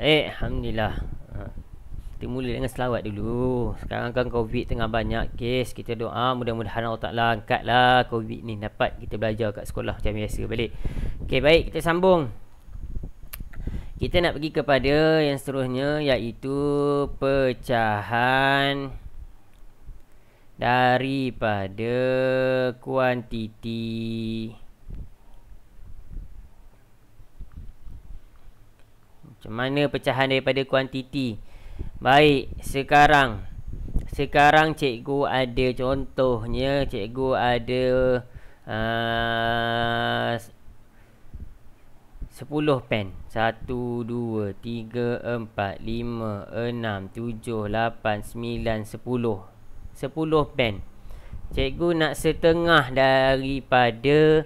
Eh, Alhamdulillah ha. Kita mula dengan selawat dulu Sekarang kan COVID tengah banyak kes Kita doa mudah-mudahan Allah Ta'ala angkatlah COVID ni Dapat kita belajar kat sekolah macam biasa balik Okay, baik kita sambung Kita nak pergi kepada yang seterusnya Iaitu pecahan daripada kuantiti Macam mana pecahan daripada kuantiti Baik, sekarang Sekarang cikgu ada contohnya Cikgu ada ah, uh, 10 pen 1,2,3,4,5,6,7,8,9,10 pen Cikgu nak setengah daripada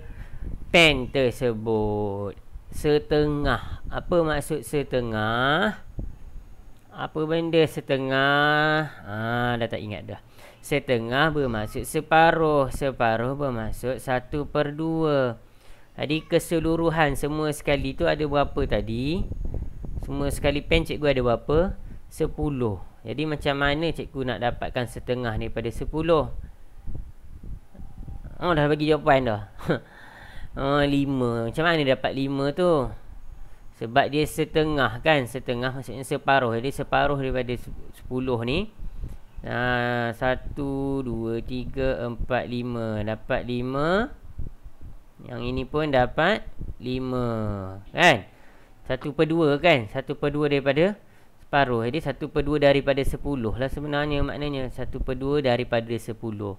pen tersebut setengah apa maksud setengah apa benda setengah ah dah tak ingat dah setengah bermaksud separuh separuh bermaksud satu per dua. jadi keseluruhan semua sekali tu ada berapa tadi semua sekali pen cikgu ada berapa sepuluh. jadi macam mana cikgu nak dapatkan setengah ni pada 10 oh dah bagi jawapan dah Oh, lima. Macam mana dapat lima tu? Sebab dia setengah kan? Setengah maksudnya separuh. Jadi separuh daripada sepuluh ni. Ha, satu, dua, tiga, empat, lima. Dapat lima. Yang ini pun dapat lima. Kan? Satu per dua kan? Satu per dua daripada separuh. Jadi satu per dua daripada sepuluh lah sebenarnya maknanya. Satu per dua daripada sepuluh.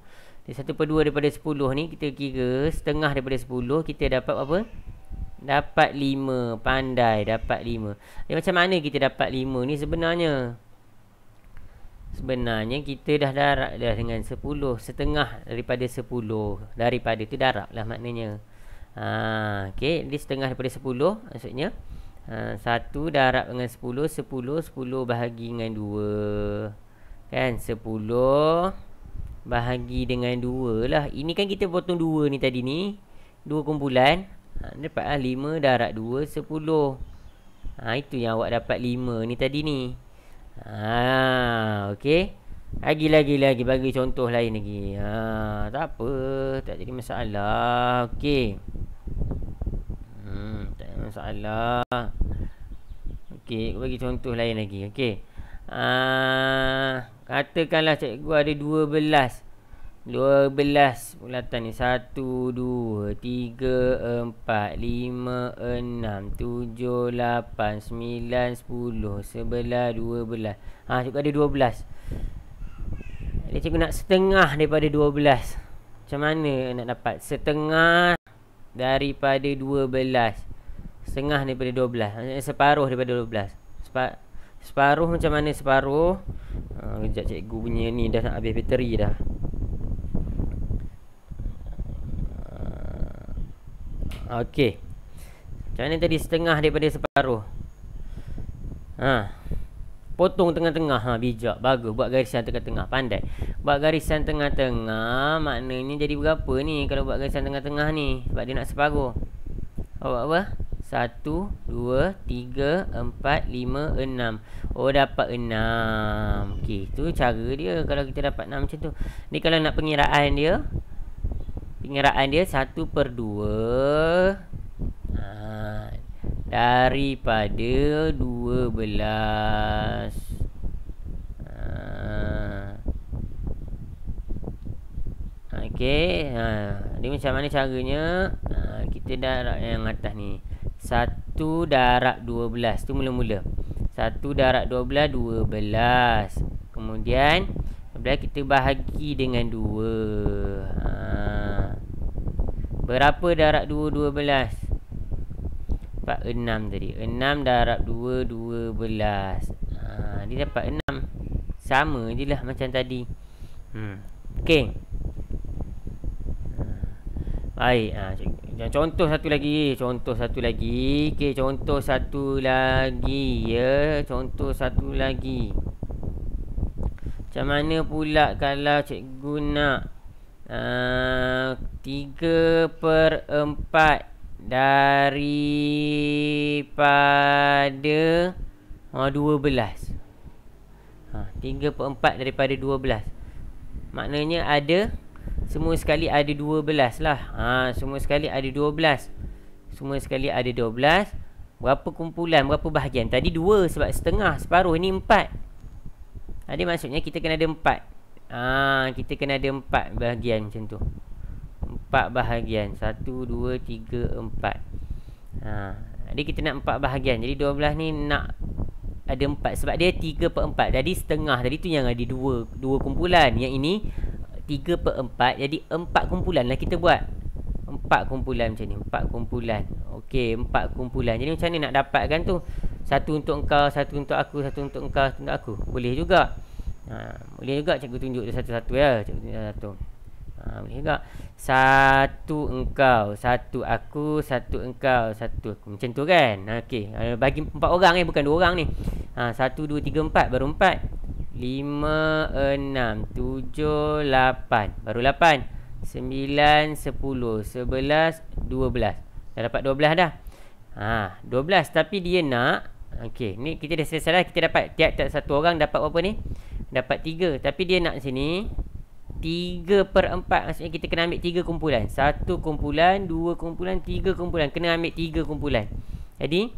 1 per 2 daripada 10 ni Kita kira setengah daripada 10 Kita dapat apa? Dapat 5 Pandai dapat 5 Jadi eh, macam mana kita dapat 5 ni sebenarnya? Sebenarnya kita dah darab dah dengan 10 Setengah daripada 10 Daripada tu darab lah maknanya ha, Okay Jadi setengah daripada 10 Maksudnya ha, 1 darab dengan 10 10 10 bahagi dengan 2 Kan 10 10 Bahagi dengan 2 lah Ini kan kita potong 2 ni tadi ni 2 kumpulan ha, Dapat lah 5 darat 2 10 ha, Itu yang awak dapat 5 ni tadi ni ha, Okay lagi lagi lagi bagi contoh lain lagi. Ha, tak apa, tak jadi masalah. Okey. Hmm, tak ada masalah. Okey, bagi contoh lain lagi. Okey. Ah, Katakanlah cikgu ada dua belas, dua belas. bulatan ni satu dua tiga empat lima enam tujuh lapan sembilan sepuluh sebelah dua 12 Ha cikgu ada 12 Jadi cikgu nak setengah daripada dua belas. Macam mana nak dapat setengah daripada dua belas, Setengah daripada 12 Separuh daripada dua belas. Separuh macam mana separuh Kejap ah, cikgu punya ni dah nak habis bateri dah ah, Okey. Macam mana tadi setengah daripada separuh? Ha. Potong tengah-tengah ha bijak, bagus buat garisan tengah-tengah pandai. Buat garisan tengah-tengah maknanya jadi berapa ni kalau buat garisan tengah-tengah ni sebab dia nak separuh. Oh, apa apa? Satu, dua, tiga, empat, lima, enam. Oh, dapat enam. Okey, tu cara dia kalau kita dapat enam macam tu. Ni kalau nak pengiraan dia. Pengiraan dia satu per dua. Ha, daripada dua belas. Ha. Okey, ha, dia macam mana caranya? Ha, kita dah yang atas ni. Satu darab dua belas Itu mula-mula Satu darab dua belas Dua belas Kemudian Kemudian kita bahagi dengan dua ha. Berapa darab dua dua belas? Dapat enam tadi Enam darab dua dua belas ha. Dia dapat enam Sama je lah macam tadi hmm. Okay ha. Baik ha, dan contoh satu lagi, contoh satu lagi. Okey, contoh satu lagi ya. Contoh satu lagi. Macam mana pula kalau cikgu nak uh, 3/4 dari pada uh, 12. Ha, 3/4 daripada 12. Ah, ah, Maknanya ada semua sekali ada 12 lah ha, Semua sekali ada 12 Semua sekali ada 12 Berapa kumpulan, berapa bahagian Tadi 2 sebab setengah, separuh ni 4 Jadi maksudnya kita kena ada 4 ha, Kita kena ada 4 bahagian macam tu 4 bahagian 1, 2, 3, 4 ha, Jadi kita nak 4 bahagian Jadi 12 ni nak ada empat Sebab dia tiga per 4 Jadi setengah tadi tu yang ada dua dua kumpulan Yang ini 3 per 4 Jadi 4 kumpulan lah kita buat 4 kumpulan macam ni 4 kumpulan Okey 4 kumpulan Jadi macam ni nak dapatkan tu Satu untuk engkau Satu untuk aku Satu untuk engkau Satu untuk aku Boleh juga ha, Boleh juga cikgu tunjuk satu-satu ya Cikgu tunjuk satu-satu ha, Boleh juga Satu engkau Satu aku Satu engkau Satu aku Macam tu kan Okey ha, Bagi 4 orang ni eh, Bukan 2 orang ni ha, 1, 2, 3, 4 Baru 4 lima enam tujuh lapan Baru 8 9, 10 11, 12 Dah dapat dua belas dah Haa belas tapi dia nak Okey ni kita dah selesai Kita dapat tiap-tiap satu orang dapat berapa ni Dapat tiga Tapi dia nak sini tiga per 4 Maksudnya kita kena ambil tiga kumpulan satu kumpulan dua kumpulan tiga kumpulan Kena ambil tiga kumpulan Jadi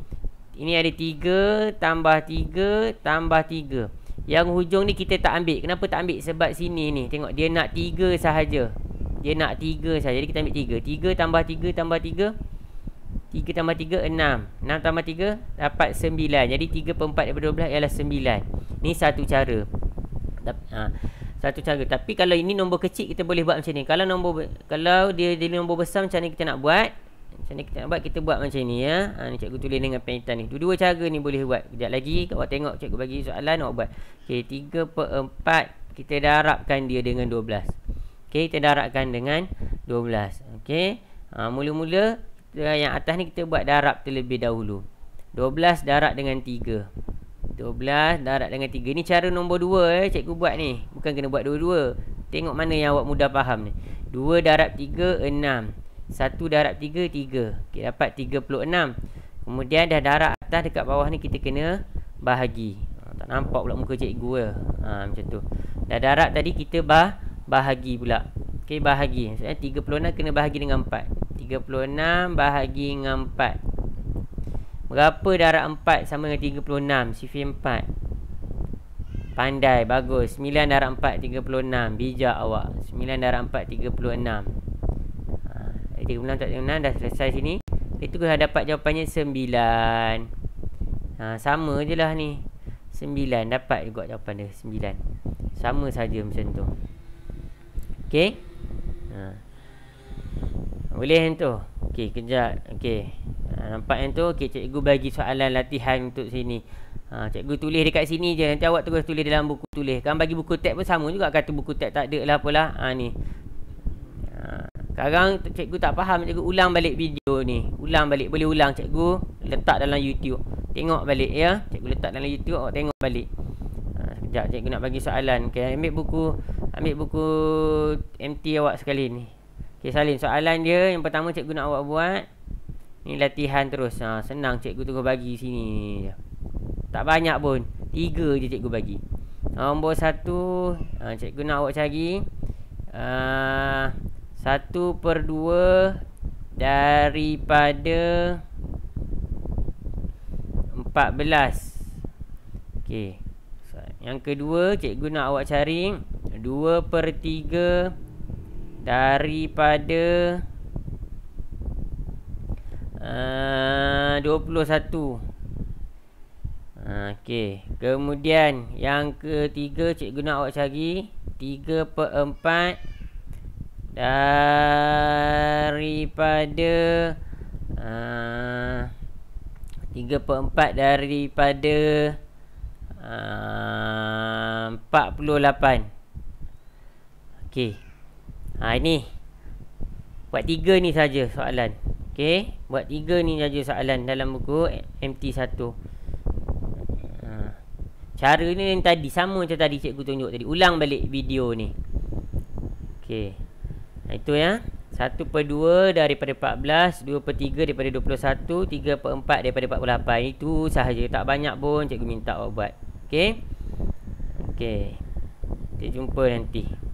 Ini ada tiga Tambah tiga Tambah tiga yang hujung ni kita tak ambil Kenapa tak ambil? Sebab sini ni Tengok dia nak 3 sahaja Dia nak 3 sahaja Jadi kita ambil 3 3 tambah 3 tambah 3 3 tambah 3 6 6 tambah 3 Dapat 9 Jadi 3 per 4 daripada 12 Ialah 9 Ni satu cara ha, Satu cara Tapi kalau ini nombor kecil Kita boleh buat macam ni Kalau nombor Kalau dia, dia nombor besar Macam ni kita nak buat macam ni kita nak buat kita buat macam ni ya ha, ni cikgu tulis dengan pen hitam ni dua, dua cara ni boleh buat kejap lagi awak tengok cikgu bagi soalan awak buat okey 3/4 kita darabkan dia dengan 12 okey kita darabkan dengan 12 okey ha, mula-mula yang atas ni kita buat darab terlebih dahulu 12 darab dengan 3 12 darab dengan 3 ni cara nombor 2 eh cikgu buat ni bukan kena buat dua-dua tengok mana yang awak mudah faham ni 2 darab 3 6 satu darab tiga, tiga kita Dapat tiga puluh enam Kemudian dah darab atas dekat bawah ni kita kena bahagi ha, Tak nampak pula muka cikgu ke ha, Macam tu Dah darab tadi kita bah bahagi pula Okey bahagi Maksudnya tiga puluh enam kena bahagi dengan empat Tiga puluh enam bahagi dengan empat Berapa darab empat sama dengan tiga puluh enam Sifir empat Pandai, bagus 9 darab 4, 36 Bijak awak 9 darab 4, 36 kita ulang tak ulang dah selesai sini itu kita dapat jawapannya 9 ha, sama je lah ni 9 dapat juga jawapan dia 9 sama saja macam tu ok ha. boleh yang tu ok kejap okay. Ha, nampak yang tu okay, cikgu bagi soalan latihan untuk sini ha, cikgu tulis dekat sini je nanti awak terus tulis dalam buku tulis kan bagi buku teks pun sama juga kata buku teks takde lah apalah ha, ni sekarang cikgu tak faham cikgu ulang balik video ni. Ulang balik boleh ulang cikgu letak dalam YouTube. Tengok balik ya. Cikgu letak dalam YouTube awak tengok balik. Ha, sekejap cikgu nak bagi soalan. Okey ambil buku ambil buku MT awak sekali ni. Okey Salim soalan dia yang pertama cikgu nak awak buat ni latihan terus. Ha, senang cikgu tunggu bagi sini. Tak banyak pun. Tiga je cikgu bagi. Nombor satu ha, cikgu nak awak cari Uh, satu per dua daripada empat belas, Okey. Yang kedua, cikgu nak awak cari 2 per 3 daripada ah, uh, 21. Ah, okey. Kemudian, yang ketiga cikgu nak awak cari 3 per 4 daripada ah, tiga per daripada ah, empat puluh lapan. Okey. Ha, ini buat tiga ni saja soalan. Okey, buat tiga ni saja soalan dalam buku MT1. Ha. Cara ni yang tadi sama macam tadi cikgu tunjuk tadi. Ulang balik video ni. Okey. Itu ya 1 per 2 daripada 14 2 per 3 daripada 21 3 per 4 daripada 48 Itu sahaja Tak banyak pun cikgu minta awak buat Okay Okay Kita jumpa nanti